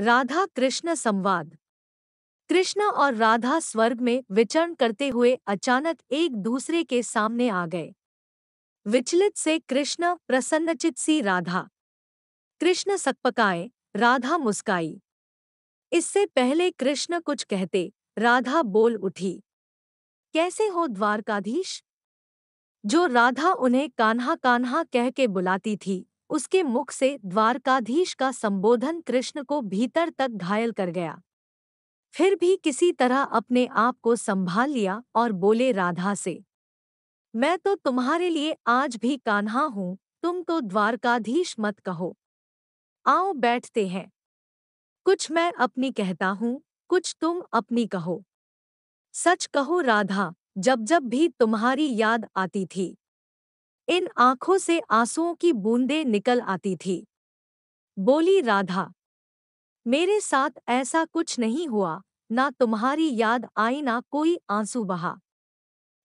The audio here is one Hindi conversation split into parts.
राधा कृष्ण संवाद कृष्ण और राधा स्वर्ग में विचरण करते हुए अचानक एक दूसरे के सामने आ गए विचलित से कृष्ण प्रसन्नचित सी राधा कृष्ण सकपकाए राधा मुस्काई इससे पहले कृष्ण कुछ कहते राधा बोल उठी कैसे हो द्वारकाधीश जो राधा उन्हें कान्हा कान्हा कह के बुलाती थी उसके मुख से द्वारकाधीश का संबोधन कृष्ण को भीतर तक घायल कर गया फिर भी किसी तरह अपने आप को संभाल लिया और बोले राधा से मैं तो तुम्हारे लिए आज भी कान्हा हूं तुम तो द्वारकाधीश मत कहो आओ बैठते हैं कुछ मैं अपनी कहता हूं कुछ तुम अपनी कहो सच कहो राधा जब जब भी तुम्हारी याद आती थी इन आंखों से आंसुओं की बूंदें निकल आती थी बोली राधा मेरे साथ ऐसा कुछ नहीं हुआ ना तुम्हारी याद आई ना कोई आंसू बहा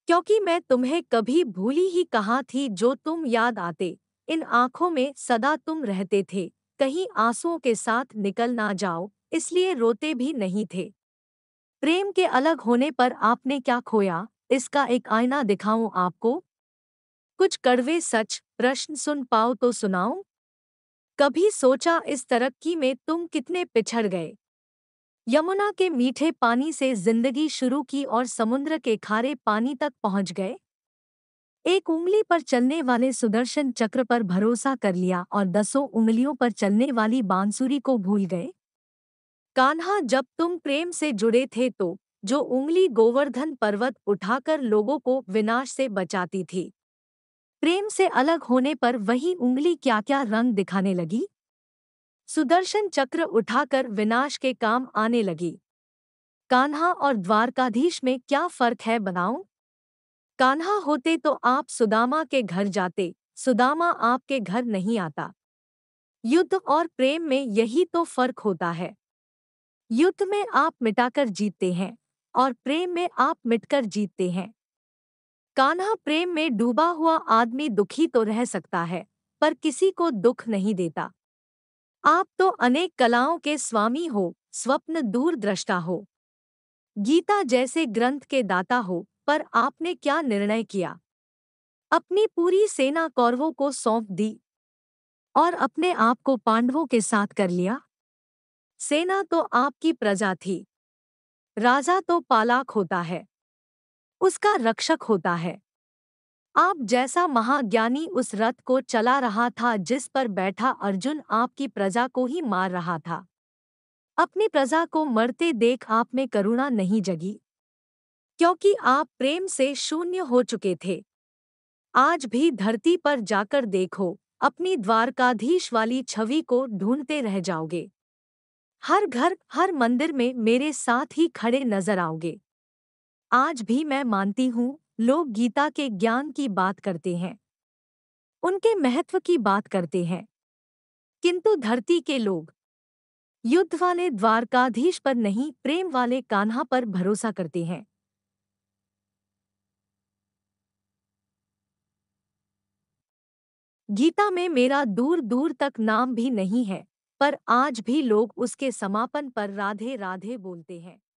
क्योंकि मैं तुम्हें कभी भूली ही कहा थी जो तुम याद आते इन आंखों में सदा तुम रहते थे कहीं आंसुओं के साथ निकल ना जाओ इसलिए रोते भी नहीं थे प्रेम के अलग होने पर आपने क्या खोया इसका एक आईना दिखाऊं आपको कुछ कड़वे सच प्रश्न सुन पाओ तो सुनाओ कभी सोचा इस तरक्की में तुम कितने पिछड़ गए यमुना के मीठे पानी से जिंदगी शुरू की और समुद्र के खारे पानी तक पहुंच गए एक उंगली पर चलने वाले सुदर्शन चक्र पर भरोसा कर लिया और दसों उंगलियों पर चलने वाली बांसुरी को भूल गए कान्हा जब तुम प्रेम से जुड़े थे तो जो उंगली गोवर्धन पर्वत उठाकर लोगों को विनाश से बचाती थी प्रेम से अलग होने पर वही उंगली क्या क्या रंग दिखाने लगी सुदर्शन चक्र उठाकर विनाश के काम आने लगी कान्हा और द्वारकाधीश में क्या फर्क है बनाऊं कान्हा होते तो आप सुदामा के घर जाते सुदामा आपके घर नहीं आता युद्ध और प्रेम में यही तो फर्क होता है युद्ध में आप मिटाकर जीतते हैं और प्रेम में आप मिटकर जीतते हैं कान्हा प्रेम में डूबा हुआ आदमी दुखी तो रह सकता है पर किसी को दुख नहीं देता आप तो अनेक कलाओं के स्वामी हो स्वप्न दृष्टा हो गीता जैसे ग्रंथ के दाता हो पर आपने क्या निर्णय किया अपनी पूरी सेना कौरवों को सौंप दी और अपने आप को पांडवों के साथ कर लिया सेना तो आपकी प्रजा थी राजा तो पालाक होता है उसका रक्षक होता है आप जैसा महाज्ञानी उस रथ को चला रहा था जिस पर बैठा अर्जुन आपकी प्रजा को ही मार रहा था अपनी प्रजा को मरते देख आप में करुणा नहीं जगी क्योंकि आप प्रेम से शून्य हो चुके थे आज भी धरती पर जाकर देखो अपनी द्वारकाधीश वाली छवि को ढूंढते रह जाओगे हर घर हर मंदिर में मेरे साथ ही खड़े नजर आओगे आज भी मैं मानती हूँ लोग गीता के ज्ञान की बात करते हैं उनके महत्व की बात करते हैं किंतु धरती के लोग युद्ध वाले द्वारकाधीश पर नहीं प्रेम वाले कान्हा पर भरोसा करते हैं गीता में मेरा दूर दूर तक नाम भी नहीं है पर आज भी लोग उसके समापन पर राधे राधे बोलते हैं